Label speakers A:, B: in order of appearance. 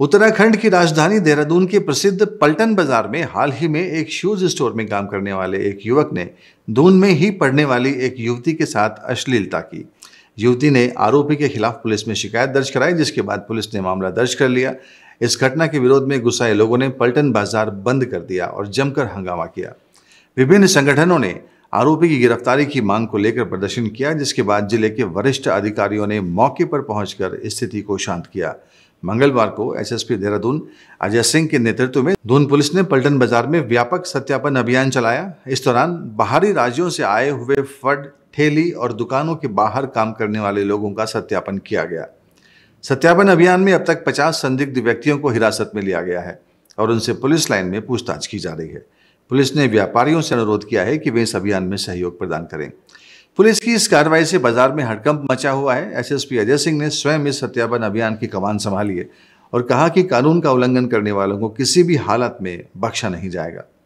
A: उत्तराखंड की राजधानी देहरादून के प्रसिद्ध पल्टन बाजार में हाल ही में एक शूज स्टोर में काम करने वाले एक युवक ने दून में ही पढ़ने वाली एक युवती के साथ अश्लीलता की युवती ने आरोपी के खिलाफ पुलिस में शिकायत दर्ज कराई जिसके बाद पुलिस ने मामला दर्ज कर लिया इस घटना के विरोध में गुस्साए लोगों ने पल्टन बाजार बंद कर दिया और जमकर हंगामा किया विभिन्न संगठनों ने आरोपी की गिरफ्तारी की मांग को लेकर प्रदर्शन किया जिसके बाद जिले के वरिष्ठ अधिकारियों ने मौके पर पहुंचकर स्थिति को शांत किया मंगलवार को एसएसपी देहरादून अजय सिंह के नेतृत्व में धून पुलिस ने पलटन बाजार में व्यापक सत्यापन अभियान चलाया इस दौरान बाहरी राज्यों से आए हुए फड ठेली और दुकानों के बाहर काम करने वाले लोगों का सत्यापन किया गया सत्यापन अभियान में अब तक 50 संदिग्ध व्यक्तियों को हिरासत में लिया गया है और उनसे पुलिस लाइन में पूछताछ की जा रही है पुलिस ने व्यापारियों से अनुरोध किया है कि वे इस अभियान में सहयोग प्रदान करें पुलिस की इस कार्रवाई से बाजार में हड़कंप मचा हुआ है एसएसपी अजय सिंह ने स्वयं इस सत्यापन अभियान की कमान संभाली है और कहा कि कानून का उल्लंघन करने वालों को किसी भी हालत में बख्शा नहीं जाएगा